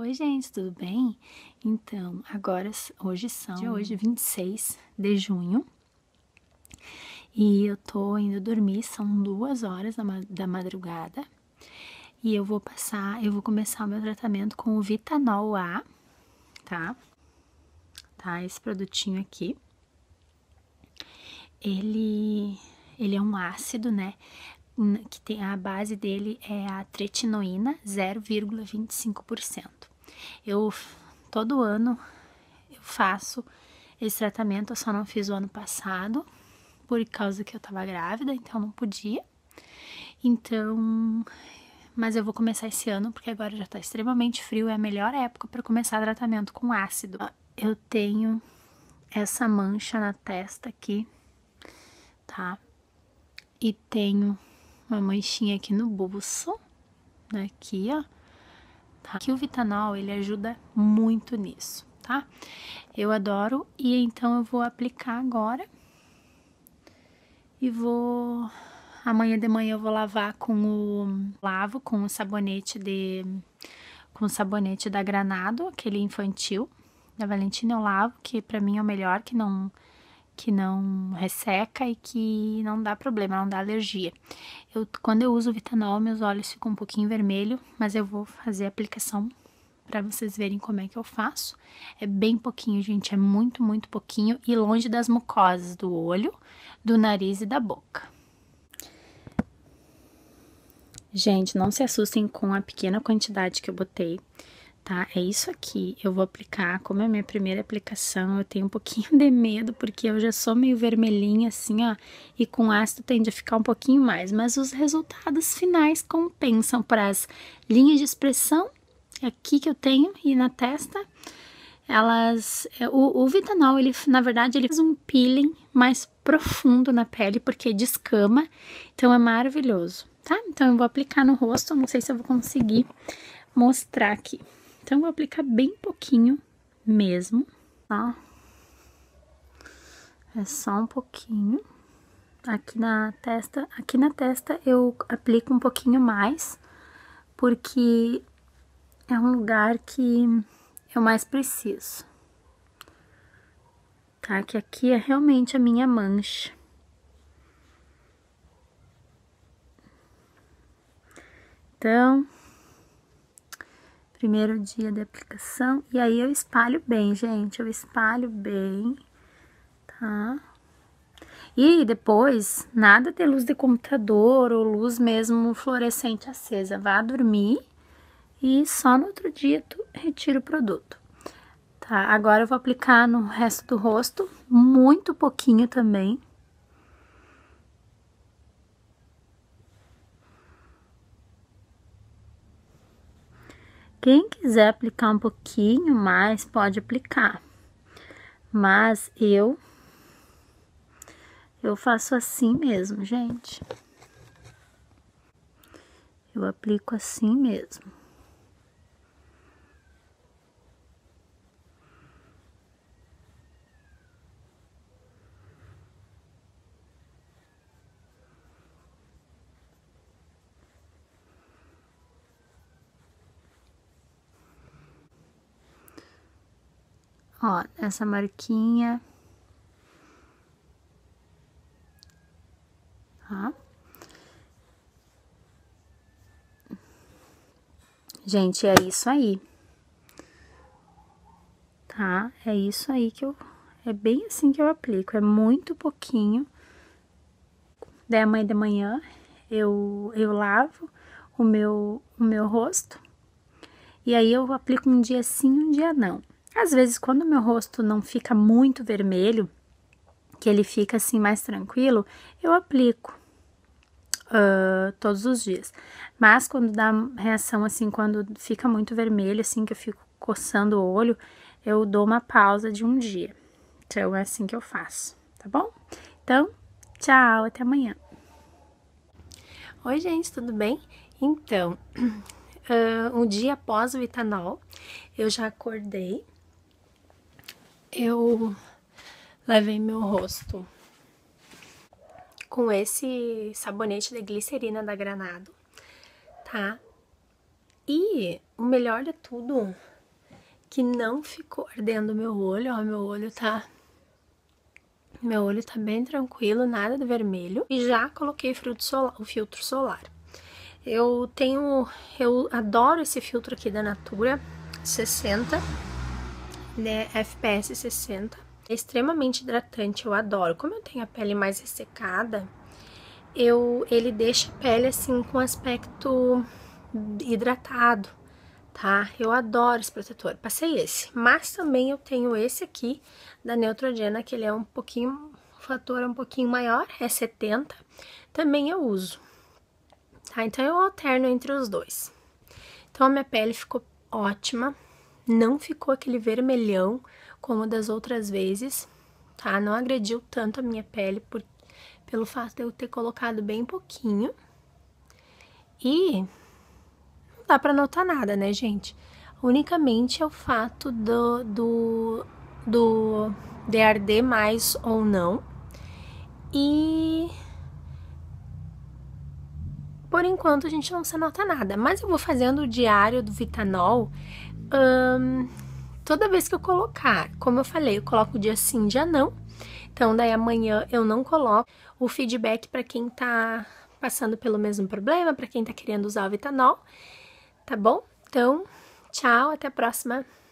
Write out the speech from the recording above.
Oi, gente, tudo bem? Então, agora hoje são de hoje 26 de junho. E eu tô indo dormir, são duas horas da madrugada. E eu vou passar, eu vou começar o meu tratamento com o Vitanol A, tá? Tá esse produtinho aqui. Ele ele é um ácido, né? Que tem a base dele é a tretinoína 0,25%. Eu todo ano eu faço esse tratamento, eu só não fiz o ano passado por causa que eu tava grávida, então não podia. Então, mas eu vou começar esse ano porque agora já tá extremamente frio, é a melhor época para começar tratamento com ácido. Eu tenho essa mancha na testa aqui, tá? E tenho uma manchinha aqui no bolso, né, aqui, ó tá? Que o Vitanol ele ajuda muito nisso, tá? Eu adoro e então eu vou aplicar agora e vou amanhã de manhã eu vou lavar com o lavo com o sabonete de com o sabonete da Granado, aquele infantil da Valentina eu lavo, que para mim é o melhor, que não que não resseca e que não dá problema, não dá alergia. Eu, quando eu uso Vitanol, meus olhos ficam um pouquinho vermelho, mas eu vou fazer a aplicação para vocês verem como é que eu faço. É bem pouquinho, gente, é muito, muito pouquinho e longe das mucosas do olho, do nariz e da boca. Gente, não se assustem com a pequena quantidade que eu botei tá? É isso aqui, eu vou aplicar, como é a minha primeira aplicação, eu tenho um pouquinho de medo, porque eu já sou meio vermelhinha assim, ó, e com ácido tende a ficar um pouquinho mais, mas os resultados finais compensam para as linhas de expressão, aqui que eu tenho, e na testa, elas é, o, o, vitanol ele na verdade ele faz um peeling mais profundo na pele porque descama então é maravilhoso tá então eu vou aplicar no rosto não sei se eu vou conseguir mostrar aqui então, vou aplicar bem pouquinho mesmo, tá? É só um pouquinho. Aqui na testa, aqui na testa eu aplico um pouquinho mais, porque é um lugar que eu mais preciso. Tá? Que aqui é realmente a minha mancha. Então, primeiro dia de aplicação. E aí eu espalho bem, gente, eu espalho bem, tá? E depois, nada de luz de computador ou luz mesmo fluorescente acesa. Vá dormir e só no outro dia tu retira o produto. Tá, agora eu vou aplicar no resto do rosto, muito pouquinho também. Quem quiser aplicar um pouquinho mais, pode aplicar. Mas eu eu faço assim mesmo, gente. Eu aplico assim mesmo. ó, essa marquinha. Tá? Gente, é isso aí. Tá? É isso aí que eu... É bem assim que eu aplico, é muito pouquinho. Daí mãe de manhã eu, eu lavo o meu, o meu rosto. E aí eu aplico um dia sim, um dia não. Às vezes, quando meu rosto não fica muito vermelho, que ele fica assim mais tranquilo, eu aplico uh, todos os dias. Mas quando dá reação assim, quando fica muito vermelho, assim, que eu fico coçando o olho, eu dou uma pausa de um dia. Então, é assim que eu faço, tá bom? Então, tchau, até amanhã. Oi, gente, tudo bem? Então, um dia após o etanol, eu já acordei eu levei meu rosto com esse sabonete de glicerina da Granado, tá? E o melhor de tudo, que não ficou ardendo meu olho, ó, meu olho tá... Meu olho tá bem tranquilo, nada de vermelho. E já coloquei solar, o filtro solar. Eu tenho... Eu adoro esse filtro aqui da Natura, 60 né, FPS 60. É extremamente hidratante, eu adoro. Como eu tenho a pele mais ressecada, eu, ele deixa a pele assim com aspecto hidratado, tá? Eu adoro esse protetor. Passei esse, mas também eu tenho esse aqui da Neutrogena, que ele é um pouquinho fator é um pouquinho maior, é 70. Também eu uso. Tá? Então eu alterno entre os dois. Então a minha pele ficou ótima não ficou aquele vermelhão como das outras vezes, tá? Não agrediu tanto a minha pele por, pelo fato de eu ter colocado bem pouquinho. E não dá pra notar nada, né, gente? Unicamente é o fato do, do, do de arder mais ou não. E por enquanto a gente não se nota nada, mas eu vou fazendo o diário do Vitanol toda vez que eu colocar, como eu falei, eu coloco dia sim, dia não. Então, daí amanhã eu não coloco o feedback para quem tá passando pelo mesmo problema, para quem tá querendo usar o vitanol. tá bom? Então, tchau, até a próxima.